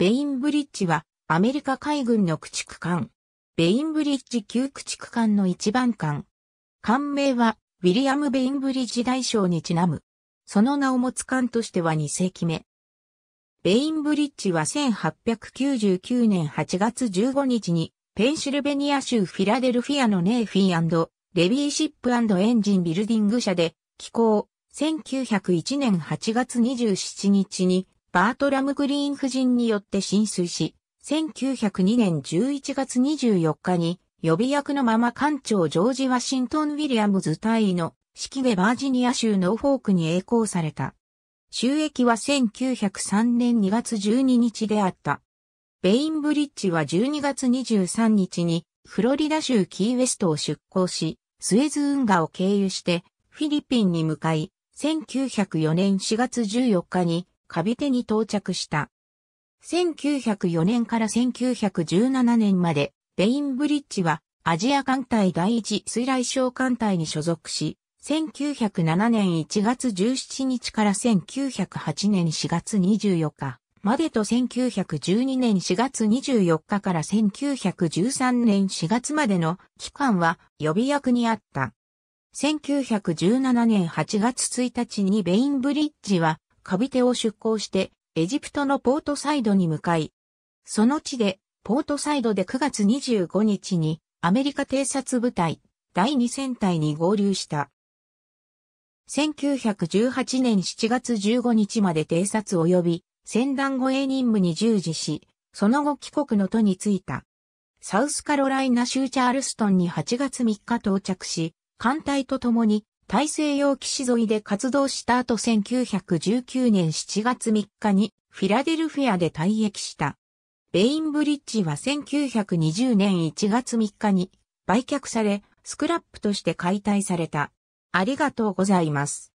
ベインブリッジはアメリカ海軍の駆逐艦。ベインブリッジ旧駆逐艦の一番艦。艦名はウィリアム・ベインブリッジ大将にちなむ。その名を持つ艦としては2世紀目。ベインブリッジは1899年8月15日にペンシルベニア州フィラデルフィアのネーフィーレビーシップエンジンビルディング社で寄港1901年8月27日にバートラム・グリーン夫人によって浸水し、1902年11月24日に予備役のまま艦長ジョージ・ワシントン・ウィリアムズ隊の指揮でバージニア州ノーフォークに栄光された。収益は1903年2月12日であった。ベインブリッジは12月23日にフロリダ州キーウェストを出港し、スエズ運河を経由してフィリピンに向かい、1904年4月14日にカビテに到着した。1904年から1917年まで、ベインブリッジはアジア艦隊第一水雷小艦隊に所属し、1907年1月17日から1908年4月24日までと1912年4月24日から1913年4月までの期間は予備役にあった。1917年8月1日にベインブリッジはカビテを出港して、エジプトのポートサイドに向かい、その地で、ポートサイドで9月25日に、アメリカ偵察部隊、第2戦隊に合流した。1918年7月15日まで偵察及び、船団護衛任務に従事し、その後帰国の都に着いた。サウスカロライナ州チャールストンに8月3日到着し、艦隊と共に大西洋岸沿いで活動した後1919年7月3日にフィラデルフィアで退役した。ベインブリッジは1920年1月3日に売却され、スクラップとして解体された。ありがとうございます。